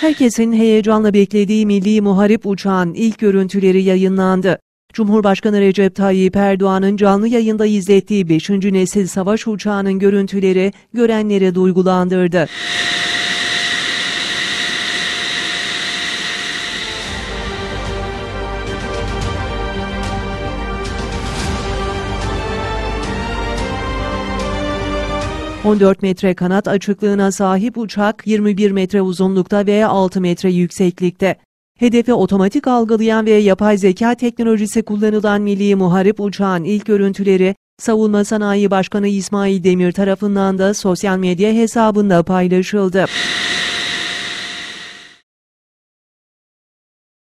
Herkesin heyecanla beklediği milli muharip uçağın ilk görüntüleri yayınlandı. Cumhurbaşkanı Recep Tayyip Erdoğan'ın canlı yayında izlettiği 5. nesil savaş uçağının görüntüleri görenlere duygulandırdı. 14 metre kanat açıklığına sahip uçak 21 metre uzunlukta ve 6 metre yükseklikte. Hedefe otomatik algılayan ve yapay zeka teknolojisi kullanılan milli muharip uçağın ilk görüntüleri Savunma Sanayi Başkanı İsmail Demir tarafından da sosyal medya hesabında paylaşıldı.